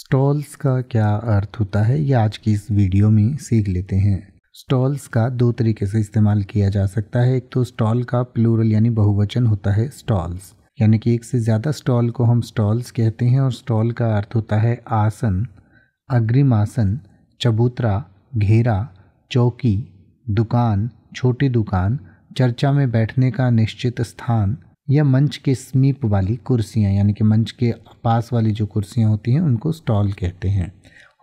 stalls का क्या अर्थ होता है ये आज की इस वीडियो में सीख लेते हैं स्टॉल्स का दो तरीके से इस्तेमाल किया जा सकता है एक तो स्टॉल का प्लूरल यानी बहुवचन होता है स्टॉल्स यानी कि एक से ज़्यादा स्टॉल को हम स्टॉल्स कहते हैं और स्टॉल का अर्थ होता है आसन अग्रिम आसन चबूतरा घेरा चौकी दुकान छोटी दुकान चर्चा में बैठने का निश्चित स्थान या मंच के समीप वाली कुर्सियाँ यानी कि मंच के पास वाली जो कुर्सियाँ होती हैं उनको स्टॉल कहते हैं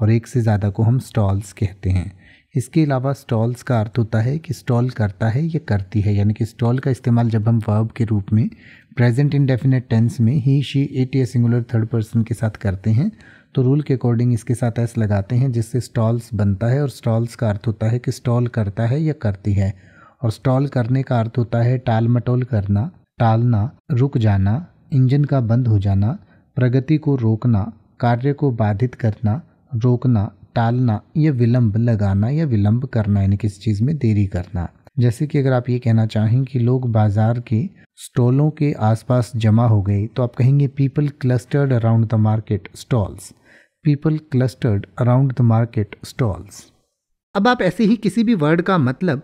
और एक से ज़्यादा को हम स्टॉल्स कहते हैं इसके अलावा स्टॉल्स का अर्थ होता है कि स्टॉल करता है या करती है यानी कि स्टॉल का इस्तेमाल जब हम वर्ब के रूप में प्रेजेंट डेफिनेट टेंस में ही शी एट या सिंगुलर थर्ड पर्सन के साथ करते हैं तो रूल के अकॉर्डिंग इसके साथ एस लगाते हैं जिससे स्टॉल्स बनता है और स्टॉल्स का अर्थ होता है कि स्टॉल करता है या करती है और स्टॉल करने का अर्थ होता है टाल मटोल करना टालना रुक जाना इंजन का बंद हो जाना प्रगति को रोकना कार्य को बाधित करना रोकना टालना या विलंब लगाना या विलंब करना यानी किसी चीज़ में देरी करना जैसे कि अगर आप ये कहना चाहें कि लोग बाजार के स्टॉलों के आसपास जमा हो गए तो आप कहेंगे people clustered around the market stalls people clustered around the market stalls अब आप ऐसे ही किसी भी वर्ड का मतलब